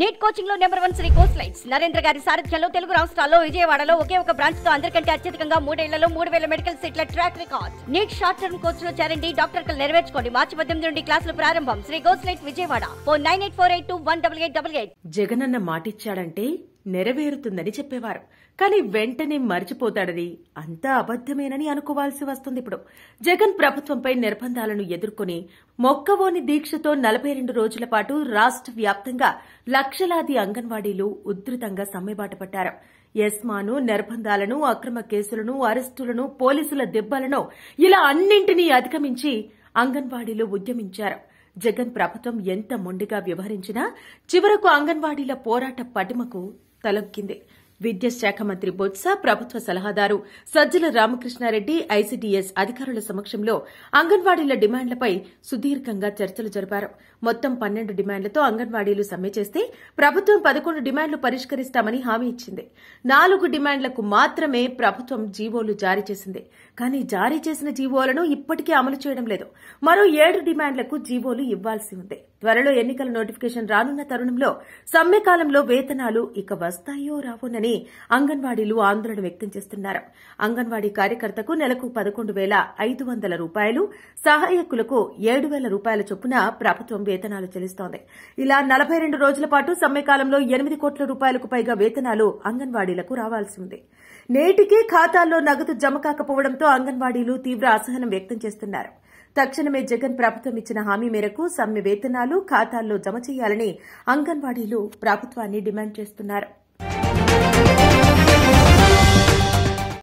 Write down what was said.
neat coaching లో number one Sri కోస్ లైట్స్ నరేంద్ర గారి సారథ్యంలో తెలుగు రాష్ట్రాల్లో విజయవాడలో ఒకే ఒక బ్రాంచ్ తో అందరికంటే అత్యధికంగా మూడేళ్లలో మూడు వేల మెడికల్ సీట్ల track record NEET short term course లో చేరండి డాక్టర్ కలు నెరవేర్చుకోండి మార్చి పద్దెనిమిది నుండి క్లాసులు ప్రారంభం శ్రీ కోస్ లైట్ Vijayawada four nine eight four eight two one double eight double eight Jagananna మాటిచ్చాడంటే నెరవేరుతుందని చెప్పేవారు కానీ వెంటనే మరిచిపోతాడని అంతా అబద్ధమేనని అనుకోవాల్సి వస్తుంది ఇప్పుడు జగన్ ప్రభుత్వంపై నిర్బంధాలను ఎదుర్కొని మొక్కవోని దీక్షతో నలభై రెండు రోజుల పాటు రాష్ట్ర వ్యాప్తంగా లక్షలాది అంగన్వాడీలు ఉధృతంగా సమ్మెబాట పట్టారు ఎస్మాను నిర్బంధాలను అక్రమ కేసులను అరెస్టులను పోలీసుల దెబ్బలను ఇలా అన్నింటినీ అధిగమించి అంగన్వాడీలు ఉద్యమించారు జగన్ ప్రభుత్వం ఎంత మొండిగా వ్యవహరించినా చివరకు అంగన్వాడీల పోరాట పటిమకు తలొక్కింది విద్యాశాఖ మంత్రి బొత్స ప్రభుత్వ సలహాదారు సజ్జల రామకృష్ణారెడ్డి ఐసీడీఎస్ అధికారుల సమక్షంలో అంగన్వాడీల డిమాండ్లపై సుదీర్ఘంగా చర్చలు జరిపారు మొత్తం పన్నెండు డిమాండ్లతో అంగన్వాడీలు సమ్మె చేస్తే ప్రభుత్వం పదకొండు డిమాండ్లు పరిష్కరిస్తామని హామీ ఇచ్చింది నాలుగు డిమాండ్లకు మాత్రమే ప్రభుత్వం జీవోలు జారీ చేసింది కానీ జారీ చేసిన జీవోలను ఇప్పటికీ అమలు చేయడం లేదు మరో ఏడు డిమాండ్లకు జీవోలు ఇవ్వాల్సి ఉంది త్వరలో ఎన్నికల నోటిఫికేషన్ రానున్న తరుణంలో సమ్మె కాలంలో వేతనాలు ఇక వస్తాయో రావోనని అంగన్వాడీలు ఆందోళన వ్యక్తం చేస్తున్నారు అంగన్వాడీ కార్యకర్తకు నెలకు పదకొండు వేల ఐదు వందల రూపాయలు సహాయకులకు ఏడు వేల రూపాయల చొప్పున ప్రభుత్వం వేతనాలు చెల్లిస్తోంది ఇలా నలభై రెండు రోజుల పాటు సమ్మెకాలంలో ఎనిమిది కోట్ల రూపాయలకు పైగా వేతనాలు అంగన్వాడీలకు రావాల్సి ఉంది నేటికే ఖాతాల్లో నగదు జమ కాకపోవడంతో అంగన్వాడీలు తీవ్ర అసహనం వ్యక్తం చేస్తున్నారు తక్షణమే జగన్ ప్రభుత్వం ఇచ్చిన హామీ మేరకు సమ్మె వేతనాలు ఖాతాల్లో జమ చేయాలని అంగన్వాడీలు ప్రభుత్వాన్ని డిమాండ్ చేస్తున్నారు